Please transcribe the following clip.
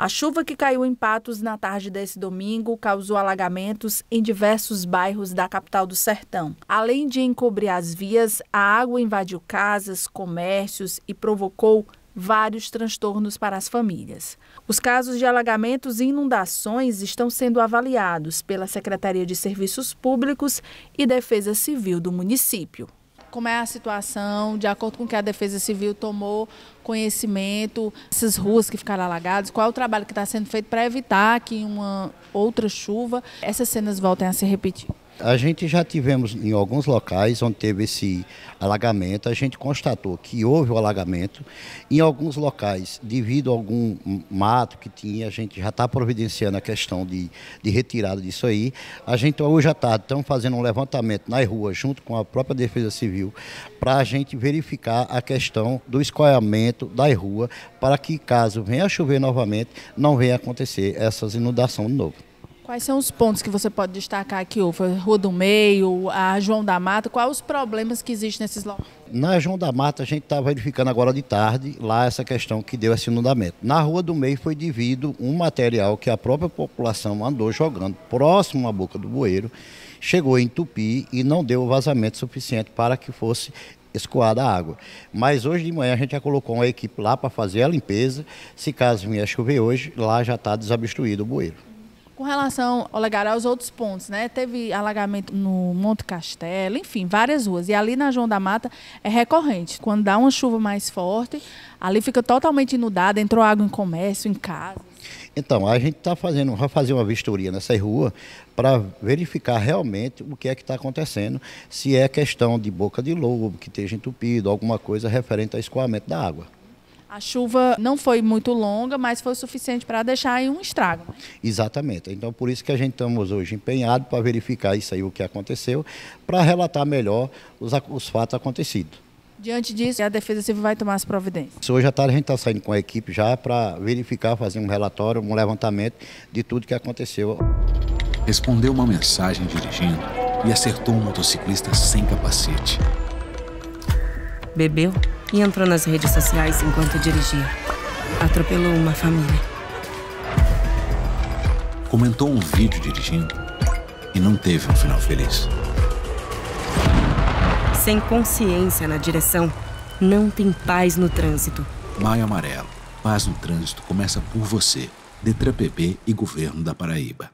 A chuva que caiu em Patos na tarde desse domingo causou alagamentos em diversos bairros da capital do Sertão. Além de encobrir as vias, a água invadiu casas, comércios e provocou vários transtornos para as famílias. Os casos de alagamentos e inundações estão sendo avaliados pela Secretaria de Serviços Públicos e Defesa Civil do município como é a situação, de acordo com o que a Defesa Civil tomou conhecimento, essas ruas que ficaram alagadas, qual é o trabalho que está sendo feito para evitar que uma outra chuva, essas cenas voltem a se repetir. A gente já tivemos em alguns locais onde teve esse alagamento, a gente constatou que houve o alagamento. Em alguns locais, devido a algum mato que tinha, a gente já está providenciando a questão de, de retirada disso aí. A gente hoje à tarde estamos fazendo um levantamento nas ruas, junto com a própria Defesa Civil, para a gente verificar a questão do escoamento das ruas, para que caso venha a chover novamente, não venha acontecer essas inundações de novo. Quais são os pontos que você pode destacar aqui, Ufa? Rua do Meio, a João da Mata, quais os problemas que existem nesses locais? Na João da Mata, a gente estava tá verificando agora de tarde lá essa questão que deu esse inundamento. Na Rua do Meio foi devido um material que a própria população andou jogando próximo à boca do bueiro, chegou a entupir e não deu vazamento suficiente para que fosse escoada a água. Mas hoje de manhã a gente já colocou uma equipe lá para fazer a limpeza. Se caso vier chover hoje, lá já está desabstruído o bueiro. Com relação, Olegário, aos outros pontos, né? Teve alagamento no Monte Castelo, enfim, várias ruas. E ali na João da Mata é recorrente. Quando dá uma chuva mais forte, ali fica totalmente inundada, entrou água em comércio, em casa. Então, a gente está fazendo, vai fazer uma vistoria nessa rua para verificar realmente o que é que está acontecendo, se é questão de boca de lobo, que esteja entupido, alguma coisa referente ao escoamento da água. A chuva não foi muito longa, mas foi suficiente para deixar aí um estrago. Né? Exatamente. Então, por isso que a gente estamos hoje empenhado para verificar isso aí, o que aconteceu, para relatar melhor os, os fatos acontecidos. Diante disso, a Defesa Civil vai tomar as providências. Hoje à tarde a gente está saindo com a equipe já para verificar, fazer um relatório, um levantamento de tudo que aconteceu. Respondeu uma mensagem dirigindo e acertou um motociclista sem capacete. Bebeu? e entrou nas redes sociais enquanto dirigia. Atropelou uma família. Comentou um vídeo dirigindo e não teve um final feliz. Sem consciência na direção, não tem paz no trânsito. Maio Amarelo. Paz no Trânsito começa por você. Detran PB e Governo da Paraíba.